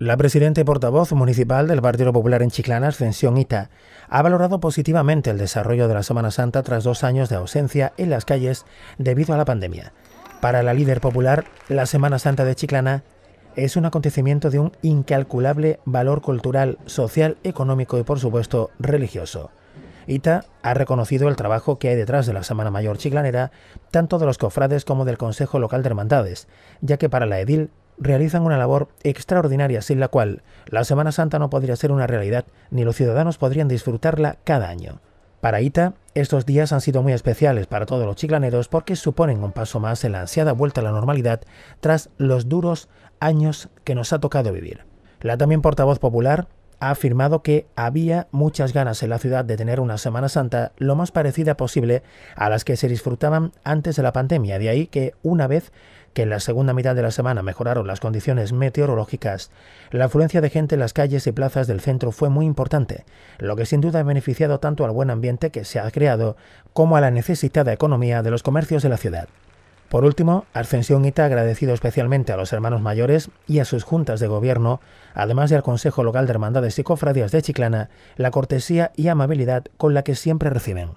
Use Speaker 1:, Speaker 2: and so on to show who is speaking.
Speaker 1: La presidenta y portavoz municipal del Partido Popular en Chiclana, Ascensión Ita, ha valorado positivamente el desarrollo de la Semana Santa tras dos años de ausencia en las calles debido a la pandemia. Para la líder popular, la Semana Santa de Chiclana es un acontecimiento de un incalculable valor cultural, social, económico y, por supuesto, religioso. Ita ha reconocido el trabajo que hay detrás de la Semana Mayor Chiclanera, tanto de los cofrades como del Consejo Local de Hermandades, ya que para la edil realizan una labor extraordinaria sin la cual la Semana Santa no podría ser una realidad ni los ciudadanos podrían disfrutarla cada año. Para Ita, estos días han sido muy especiales para todos los chiclaneros porque suponen un paso más en la ansiada vuelta a la normalidad tras los duros años que nos ha tocado vivir. La también portavoz popular ha afirmado que había muchas ganas en la ciudad de tener una Semana Santa lo más parecida posible a las que se disfrutaban antes de la pandemia, de ahí que una vez que en la segunda mitad de la semana mejoraron las condiciones meteorológicas, la afluencia de gente en las calles y plazas del centro fue muy importante, lo que sin duda ha beneficiado tanto al buen ambiente que se ha creado como a la necesitada economía de los comercios de la ciudad. Por último, Ascensión Ita ha agradecido especialmente a los hermanos mayores y a sus juntas de gobierno, además del Consejo Local de Hermandades y Cofradías de Chiclana, la cortesía y amabilidad con la que siempre reciben.